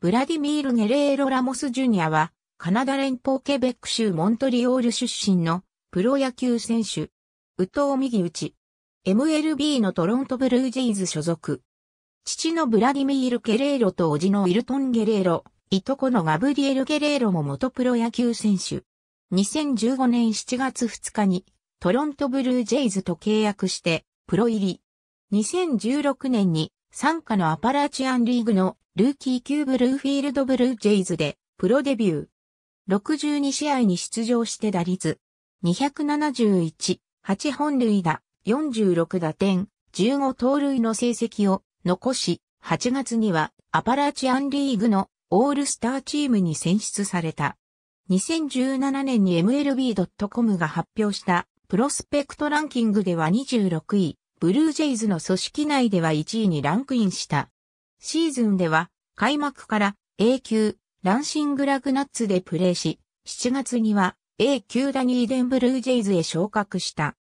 ブラディミール・ゲレーロ・ラモス・ジュニアは、カナダ連邦ケベック州モントリオール出身のプロ野球選手。宇藤右打ち。MLB のトロントブルージェイズ所属。父のブラディミール・ゲレーロと叔父のウィルトン・ゲレーロ、いとこのガブリエル・ゲレーロも元プロ野球選手。2015年7月2日にトロントブルージェイズと契約してプロ入り。2016年に参加のアパラチアンリーグのルーキー級ブルーフィールドブルージェイズでプロデビュー。62試合に出場して打率271、8本塁打、46打点、15盗塁の成績を残し、8月にはアパラチアンリーグのオールスターチームに選出された。2017年に MLB.com が発表したプロスペクトランキングでは26位、ブルージェイズの組織内では1位にランクインした。シーズンでは開幕から A 級ランシングラグナッツでプレーし、7月には A 級ダニーデンブルージェイズへ昇格した。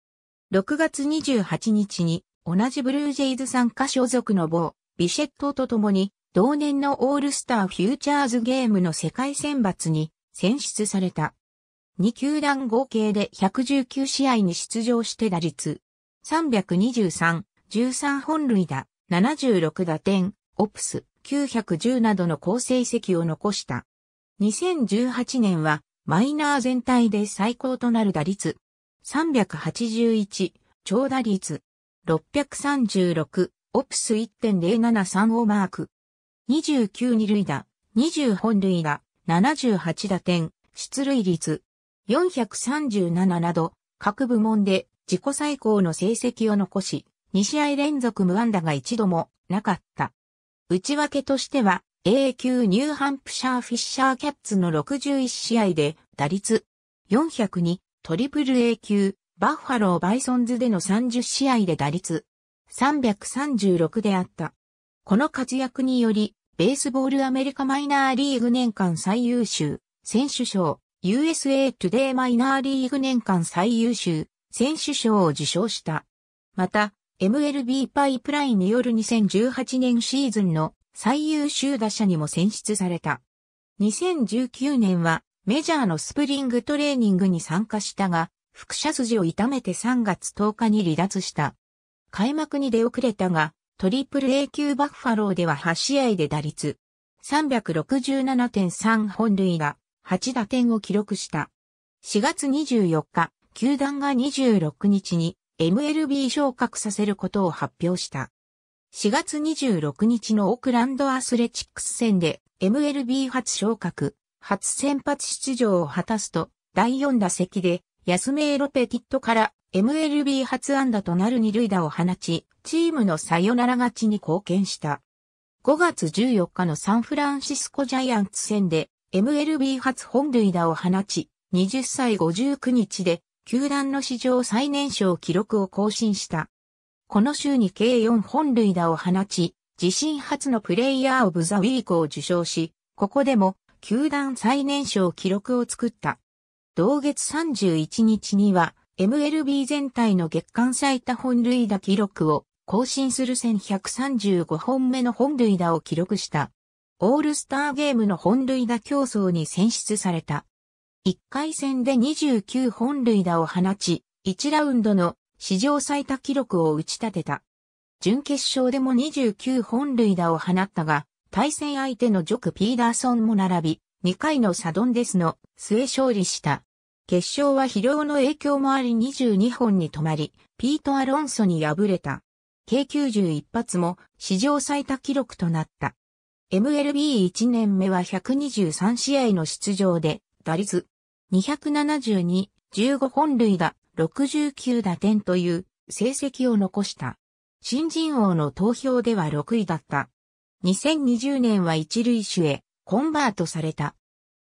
6月28日に同じブルージェイズ参加所属の某ビシェットと共に同年のオールスターフューチャーズゲームの世界選抜に選出された。2球団合計で119試合に出場して打率323、13本塁打、76打点、オプス910などの好成績を残した。2018年はマイナー全体で最高となる打率381、長打率636、オプス1.073をマーク。29二塁打、20本塁打、78打点、出塁率437など、各部門で自己最高の成績を残し、2試合連続無安打が一度もなかった。内訳としては、A 級ニューハンプシャーフィッシャーキャッツの61試合で打率402トリプル A 級バッファローバイソンズでの30試合で打率336であった。この活躍により、ベースボールアメリカマイナーリーグ年間最優秀選手賞、USA Today マイナーリーグ年間最優秀選手賞を受賞した。また、MLB パイプラインによる2018年シーズンの最優秀打者にも選出された。2019年はメジャーのスプリングトレーニングに参加したが、副射筋を痛めて3月10日に離脱した。開幕に出遅れたが、トリプル A 級バッファローでは8試合で打率367.3本塁打8打点を記録した。4月24日、球団が26日に MLB 昇格させることを発表した。4月26日のオークランドアスレチックス戦で MLB 初昇格、初先発出場を果たすと、第4打席で、安名ロペティットから MLB 初安打となる二塁打を放ち、チームのサヨナラ勝ちに貢献した。5月14日のサンフランシスコジャイアンツ戦で MLB 初本塁打を放ち、20歳59日で球団の史上最年少記録を更新した。この週に計4本塁打を放ち、自身初のプレイヤーオブザウィークを受賞し、ここでも球団最年少記録を作った。同月31日には MLB 全体の月間最多本塁打記録を更新する1135本目の本塁打を記録した。オールスターゲームの本塁打競争に選出された。1回戦で29本塁打を放ち、1ラウンドの史上最多記録を打ち立てた。準決勝でも29本塁打を放ったが、対戦相手のジョク・ピーダーソンも並び、2回のサドンデスの末勝利した。決勝は疲労の影響もあり22本に止まり、ピート・アロンソに敗れた。計91発も史上最多記録となった。MLB1 年目は123試合の出場で、打率272、15本塁打、69打点という成績を残した。新人王の投票では6位だった。2020年は一塁手へコンバートされた。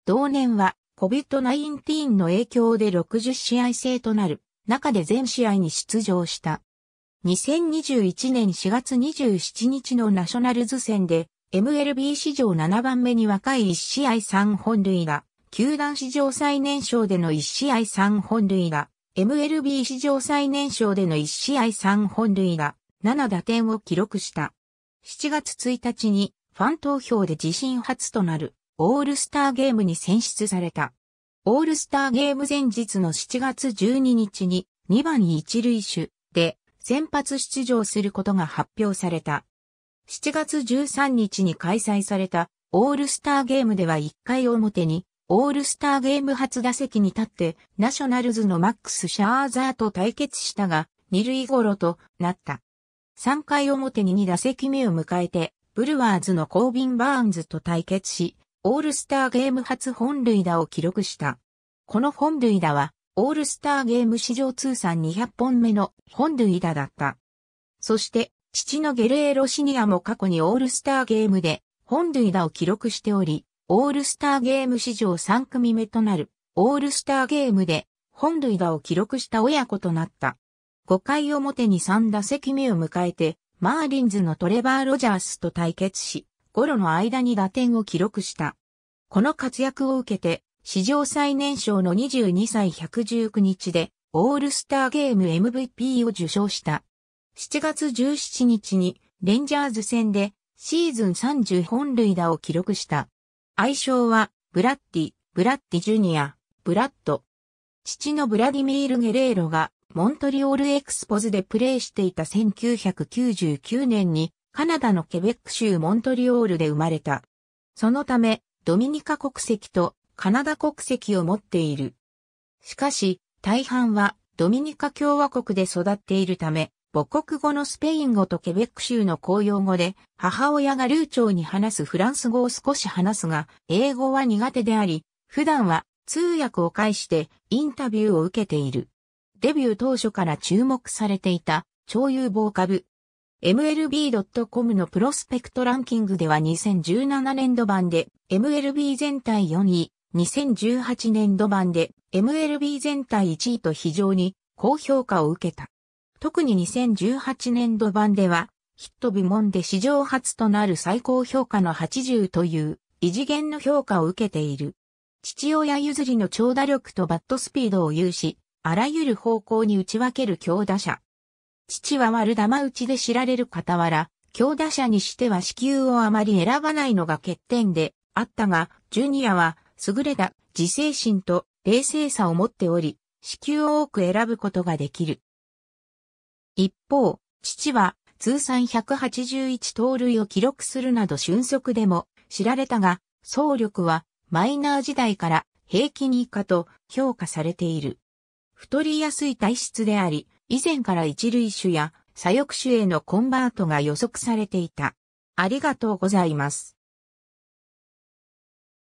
同年は COVID-19 の影響で60試合制となる中で全試合に出場した。2021年4月27日のナショナルズ戦で MLB 史上7番目に若い1試合3本塁打、球団史上最年少での1試合3本塁打、MLB 史上最年少での1試合3本塁打、7打点を記録した。7月1日にファン投票で自身初となるオールスターゲームに選出された。オールスターゲーム前日の7月12日に2番1塁手で先発出場することが発表された。7月13日に開催されたオールスターゲームでは1回表にオールスターゲーム初打席に立って、ナショナルズのマックス・シャーザーと対決したが、二塁ごろとなった。3回表に2打席目を迎えて、ブルワーズのコービン・バーンズと対決し、オールスターゲーム初本塁打を記録した。この本塁打は、オールスターゲーム史上通算200本目の本塁打だった。そして、父のゲレーロシニアも過去にオールスターゲームで本塁打を記録しており、オールスターゲーム史上3組目となるオールスターゲームで本塁打を記録した親子となった。5回表に3打席目を迎えて、マーリンズのトレバー・ロジャースと対決し、ゴロの間に打点を記録した。この活躍を受けて、史上最年少の22歳119日で、オールスターゲーム MVP を受賞した。7月17日に、レンジャーズ戦で、シーズン30本塁打を記録した。愛称は、ブラッディ、ブラッディジュニア、ブラッド。父のブラディミール・ゲレーロが、モントリオールエクスポズでプレーしていた1999年に、カナダのケベック州モントリオールで生まれた。そのため、ドミニカ国籍とカナダ国籍を持っている。しかし、大半はドミニカ共和国で育っているため、母国語のスペイン語とケベック州の公用語で、母親が流暢に話すフランス語を少し話すが、英語は苦手であり、普段は通訳を介してインタビューを受けている。デビュー当初から注目されていた超有望株。MLB.com のプロスペクトランキングでは2017年度版で MLB 全体4位、2018年度版で MLB 全体1位と非常に高評価を受けた。特に2018年度版では、ヒット部門で史上初となる最高評価の80という異次元の評価を受けている。父親譲りの長打力とバットスピードを有し、あらゆる方向に打ち分ける強打者。父は悪玉打ちで知られる傍ら、強打者にしては支給をあまり選ばないのが欠点であったが、ジュニアは優れた自制心と冷静さを持っており、支給を多く選ぶことができる。一方、父は通算181盗塁を記録するなど俊足でも知られたが、総力はマイナー時代から平均以下と評価されている。太りやすい体質であり、以前から一塁手や左翼手へのコンバートが予測されていた。ありがとうございます。